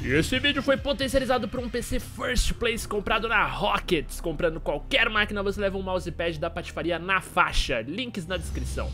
E esse vídeo foi potencializado por um PC First Place comprado na Rockets. Comprando qualquer máquina, você leva um mousepad da patifaria na faixa. Links na descrição.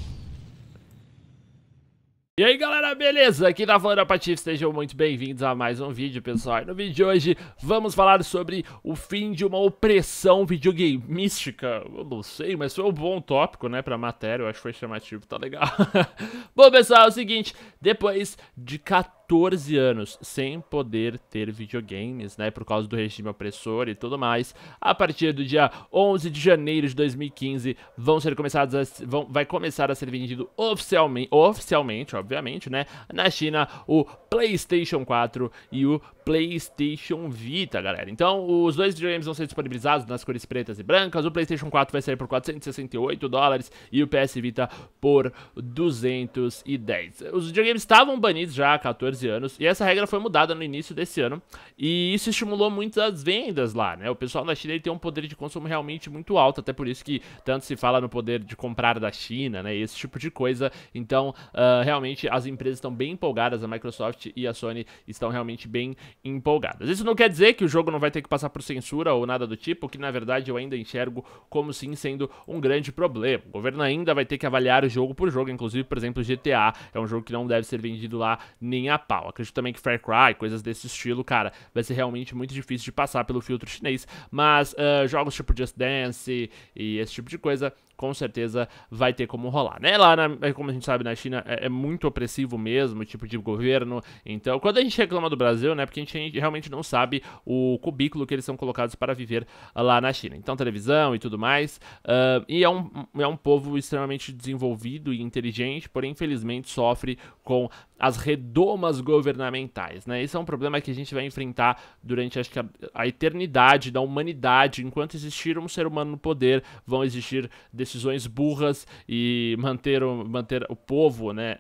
E aí galera, beleza? Aqui na tá Flora Patif, sejam muito bem-vindos a mais um vídeo, pessoal. E no vídeo de hoje vamos falar sobre o fim de uma opressão videogameística. Eu não sei, mas foi um bom tópico, né, pra matéria, eu acho que foi chamativo, tá legal. bom, pessoal, é o seguinte, depois de 14 anos sem poder ter videogames, né, por causa do regime opressor e tudo mais, a partir do dia 11 de janeiro de 2015 vão ser começados a, vão, vai começar a ser vendido oficialmente, oficialmente, obviamente, né, na China o PlayStation 4 e o PlayStation Vita, galera. Então, os dois videogames vão ser disponibilizados nas cores pretas e brancas. O PlayStation 4 vai sair por 468 dólares e o PS Vita por 210. Os videogames estavam banidos já há 14 anos e essa regra foi mudada no início desse ano e isso estimulou muito as vendas lá, né? O pessoal da China ele tem um poder de consumo realmente muito alto, até por isso que tanto se fala no poder de comprar da China, né? Esse tipo de coisa. Então, uh, realmente as empresas estão bem empolgadas, a Microsoft e a Sony estão realmente bem empolgadas. Isso não quer dizer que o jogo não vai ter que passar por censura ou nada do tipo, que na verdade eu ainda enxergo como sim sendo um grande problema. O governo ainda vai ter que avaliar o jogo por jogo, inclusive, por exemplo, GTA é um jogo que não deve deve ser vendido lá nem a pau. Acredito também que Far Cry, coisas desse estilo, cara, vai ser realmente muito difícil de passar pelo filtro chinês. Mas uh, jogos tipo Just Dance e esse tipo de coisa com certeza vai ter como rolar, né? Lá, na, é como a gente sabe, na China é, é, muito opressivo mesmo, o tipo de governo. Então, quando a gente reclama do Brasil, né? Porque a gente realmente não sabe o cubículo que eles são colocados para viver lá na China. Então, televisão e tudo mais. Uh, e é um, é um povo extremamente desenvolvido e inteligente, porém, infelizmente, sofre com as redomas governamentais, né? Isso é um problema que a gente vai enfrentar durante, acho que, a, a eternidade da humanidade. Enquanto existir um ser humano no poder, vão existir decisões burras e manter o, manter o povo, né?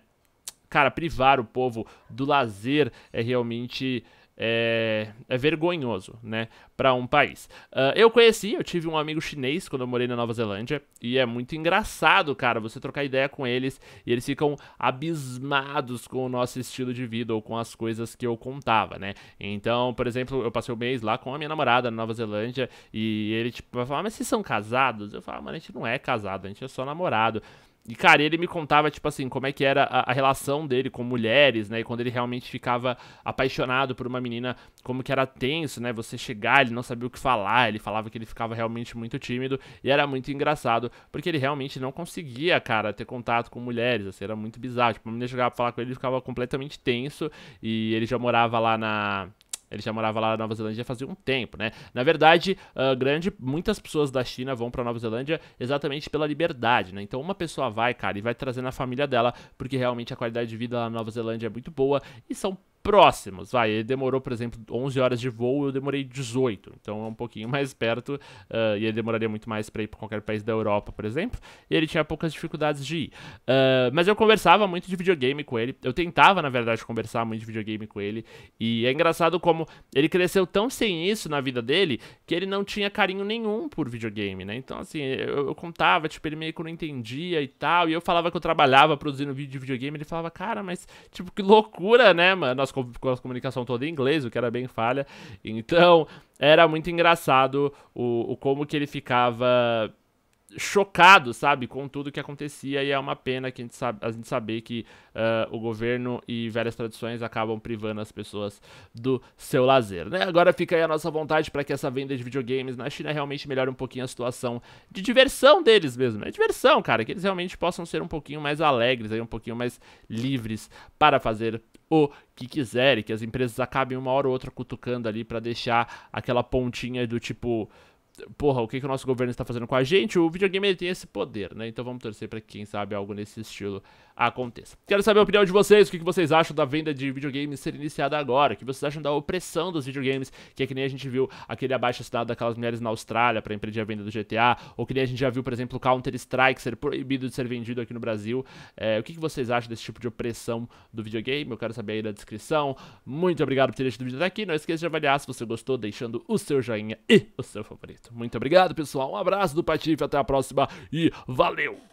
Cara, privar o povo do lazer é realmente é, é, vergonhoso, né, para um país. Uh, eu conheci, eu tive um amigo chinês quando eu morei na Nova Zelândia, e é muito engraçado, cara, você trocar ideia com eles e eles ficam abismados com o nosso estilo de vida ou com as coisas que eu contava, né. Então, por exemplo, eu passei o um mês lá com a minha namorada na Nova Zelândia e ele, tipo, vai falar, mas vocês são casados? Eu falo, mano, a gente não é casado, a gente é só namorado. E, cara, ele me contava, tipo assim, como é que era a, a, relação dele com mulheres, né? E quando ele realmente ficava apaixonado por uma menina, como que era tenso, né? Você chegar, ele não sabia o que falar, ele falava que ele ficava realmente muito tímido. E era muito engraçado, porque ele realmente não conseguia, cara, ter contato com mulheres, assim, era muito bizarro. Tipo, a menina chegava pra falar com ele, ele ficava completamente tenso. E ele já morava lá na ele já morava lá na Nova Zelândia fazia um tempo, né? Na verdade, uh, grande, muitas pessoas da China vão para Nova Zelândia exatamente pela liberdade, né? Então uma pessoa vai, cara, e vai trazendo a família dela, porque realmente a qualidade de vida lá na Nova Zelândia é muito boa e são próximos. Vai, ele demorou, por exemplo, 11 horas de voo, eu demorei 18, então é um pouquinho mais perto, uh, e ele demoraria muito mais para ir para qualquer país da Europa, por exemplo, e ele tinha poucas dificuldades de ir. Uh, mas eu conversava muito de videogame com ele, eu tentava, na verdade, conversar muito de videogame com ele, e é engraçado como ele cresceu tão sem isso na vida dele que ele não tinha carinho nenhum por videogame, né? Então, assim, eu, eu contava, tipo, ele meio que não entendia e tal, e eu falava que eu trabalhava produzindo vídeo de videogame, ele falava, cara, mas, tipo, que loucura, né, mano? com a comunicação toda em inglês, o que era bem falha. Então, era muito engraçado o, o como que ele ficava chocado, sabe, com tudo que acontecia e é uma pena que a gente, sabe, a gente saber que uh, o governo e velhas tradições acabam privando as pessoas do seu lazer, né? Agora fica aí a nossa vontade para que essa venda de videogames na China realmente melhore um pouquinho a situação de diversão deles mesmo, é diversão, cara, que eles realmente possam ser um pouquinho mais alegres, aí, um pouquinho mais livres para fazer o que quiser e que as empresas acabem uma hora ou outra cutucando ali para deixar aquela pontinha do tipo porra, o que, que o nosso governo está fazendo com a gente, o videogame ele tem esse poder, né? Então vamos torcer para que, quem sabe, algo nesse estilo aconteça. Quero saber a opinião de vocês, o que, que vocês acham da venda de videogames ser iniciada agora, o que vocês acham da opressão dos videogames, que é que nem a gente viu aquele abaixo assinado daquelas mulheres na Austrália para impedir a venda do GTA, ou que nem a gente já viu, por exemplo, Counter-Strike ser proibido de ser vendido aqui no Brasil. É, o que, que vocês acham desse tipo de opressão do videogame? Eu quero saber aí na descrição. Muito obrigado por ter deixado o vídeo até aqui. Não esqueça de avaliar se você gostou, deixando o seu joinha e o seu favorito. Muito obrigado, pessoal. Um abraço do Patife, até a próxima e valeu!